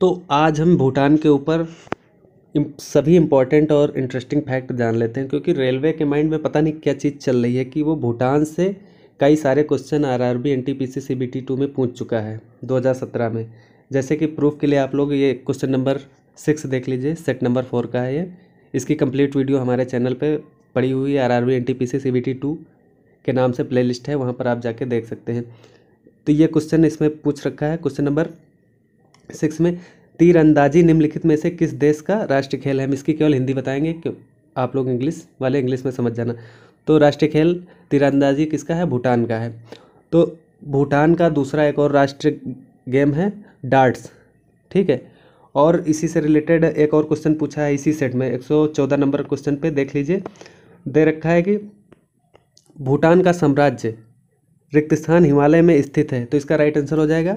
तो आज हम भूटान के ऊपर सभी इम्पोर्टेंट और इंटरेस्टिंग फैक्ट जान लेते हैं क्योंकि रेलवे के माइंड में पता नहीं क्या चीज़ चल रही है कि वो भूटान से कई सारे question R R B N T P C C B T two में पूछ चुका है 2017 में जैसे कि प्रूफ के लिए आप लोग ये क्वेश्चन नंबर सिक्स देख लीजिए सेट नंबर फोर का है ये इसकी कंप्लीट वीडियो हमारे चैनल पर पड़ी हुई R R B N T P C C B T two के नाम से लिस्ट है वहाँ पर आप जाके देख सकते हैं तो ये क्वेश्चन इसमें पूछ रखा है क्वेश्चन नंबर सिक्स में तीरंदाजी निम्नलिखित में से किस देश का राष्ट्रीय खेल है हम इसकी केवल हिंदी बताएंगे क्यों आप लोग इंग्लिश वाले इंग्लिश में समझ जाना तो राष्ट्रीय खेल तीरंदाजी किसका है भूटान का है तो भूटान का दूसरा एक और राष्ट्रीय गेम है डार्ट्स ठीक है और इसी से रिलेटेड एक और क्वेश्चन पूछा है इसी सेट में एक नंबर क्वेश्चन पर देख लीजिए दे रखा है कि भूटान का साम्राज्य रिक्त स्थान हिमालय में स्थित है तो इसका राइट आंसर हो जाएगा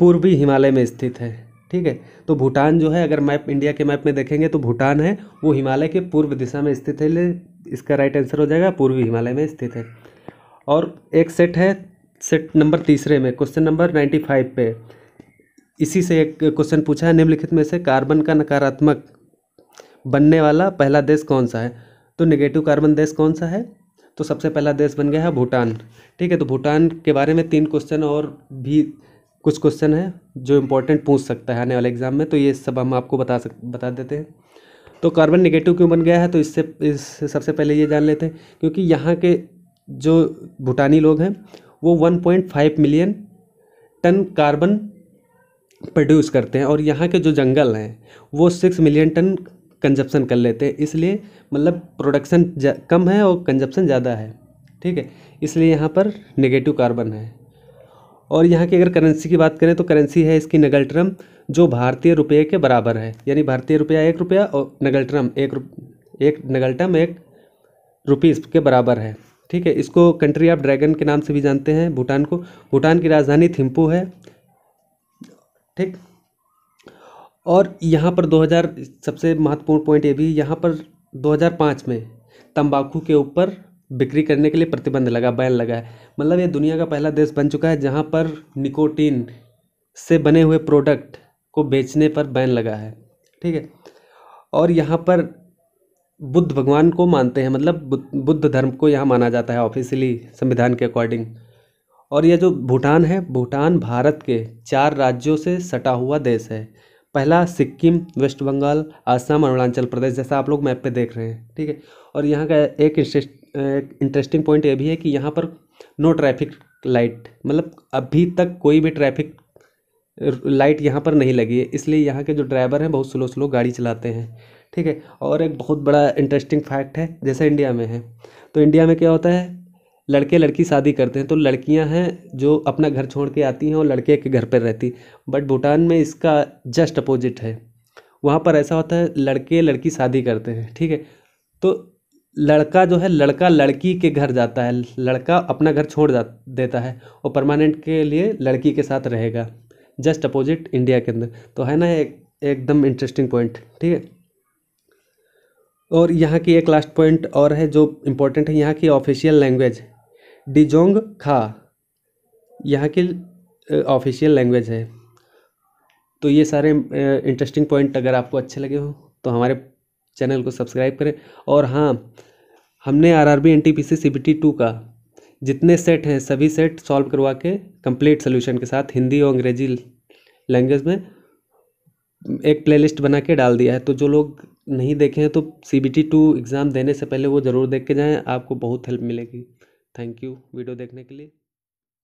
पूर्वी हिमालय में स्थित है ठीक है तो भूटान जो है अगर मैप इंडिया के मैप में देखेंगे तो भूटान है वो हिमालय के पूर्व दिशा में स्थित है इसका राइट आंसर हो जाएगा पूर्वी हिमालय में स्थित है और एक सेट है सेट नंबर तीसरे में क्वेश्चन नंबर नाइन्टी फाइव पे इसी से एक क्वेश्चन पूछा है निम्नलिखित में से कार्बन का नकारात्मक बनने वाला पहला देश कौन सा है तो निगेटिव कार्बन देश कौन सा है तो सबसे पहला देश बन गया है भूटान ठीक है तो भूटान के बारे में तीन क्वेश्चन और भी कुछ क्वेश्चन है जो इम्पोर्टेंट पूछ सकता है आने वाले एग्जाम में तो ये सब हम आपको बता सक बता देते हैं तो कार्बन निगेटिव क्यों बन गया है तो इससे इस सबसे पहले ये जान लेते हैं क्योंकि यहाँ के जो भूटानी लोग हैं वो 1.5 मिलियन टन कार्बन प्रोड्यूस करते हैं और यहाँ के जो जंगल हैं वो सिक्स मिलियन टन कंजप्शन कर लेते हैं इसलिए मतलब प्रोडक्शन कम है और कंजप्शन ज़्यादा है ठीक है इसलिए यहाँ पर निगेटिव कार्बन है और यहाँ की अगर करेंसी की बात करें तो करेंसी है इसकी नगल ट्रम जो भारतीय रुपये के बराबर है यानी भारतीय रुपया एक रुपया और नगल ट्रम एक रुप एक ट्रम एक रुपीज़ के बराबर है ठीक है इसको कंट्री ऑफ ड्रैगन के नाम से भी जानते हैं भूटान को भूटान की राजधानी थिम्पू है ठीक और यहाँ पर 2000 सबसे महत्वपूर्ण पॉइंट ये भी यहाँ पर 2005 में तंबाकू के ऊपर बिक्री करने के लिए प्रतिबंध लगा बैन लगा है मतलब ये दुनिया का पहला देश बन चुका है जहाँ पर निकोटीन से बने हुए प्रोडक्ट को बेचने पर बैन लगा है ठीक है और यहाँ पर बुद्ध भगवान को मानते हैं मतलब बुद्ध धर्म को यहाँ माना जाता है ऑफिशियली संविधान के अकॉर्डिंग और यह जो भूटान है भूटान भारत के चार राज्यों से सटा हुआ देश है पहला सिक्किम वेस्ट बंगाल असम अरुणाचल प्रदेश जैसा आप लोग मैप पे देख रहे हैं ठीक है और यहाँ का एक इंटरेस्टिंग पॉइंट ये भी है कि यहाँ पर नो ट्रैफिक लाइट मतलब अभी तक कोई भी ट्रैफिक लाइट यहाँ पर नहीं लगी है इसलिए यहाँ के जो ड्राइवर हैं बहुत स्लो स्लो गाड़ी चलाते हैं ठीक है और एक बहुत बड़ा इंटरेस्टिंग फैक्ट है जैसे इंडिया में है तो इंडिया में क्या होता है लड़के लड़की शादी करते हैं तो लड़कियां हैं जो अपना घर छोड़ के आती हैं और लड़के के घर पर रहती बट भूटान में इसका जस्ट अपोजिट है वहाँ पर ऐसा होता है लड़के लड़की शादी करते हैं ठीक है तो लड़का जो है लड़का लड़की के घर जाता है लड़का अपना घर छोड़ जा देता है और परमानेंट के लिए लड़की के साथ रहेगा जस्ट अपोजिट इंडिया के अंदर तो है ना एक एकदम इंटरेस्टिंग पॉइंट ठीक है और यहाँ की एक लास्ट पॉइंट और है जो इम्पोर्टेंट है यहाँ की ऑफिशियल लैंग्वेज डिजोंग खा यहाँ की ऑफिशियल लैंग्वेज है तो ये सारे इंटरेस्टिंग पॉइंट अगर आपको अच्छे लगे हो तो हमारे चैनल को सब्सक्राइब करें और हाँ हमने R R B N T P C C B T two का जितने सेट हैं सभी सेट सॉल्व करवा के कंप्लीट सोल्यूशन के साथ हिंदी और अंग्रेजी लैंग्वेज में एक प्लेलिस्ट बना के डाल दिया है तो जो लोग नहीं देखे हैं तो C B T two exam देने से पहले वो ज़रूर देख के जाएँ आपको बहुत हेल्प मिलेगी थैंक यू वीडियो देखने के लिए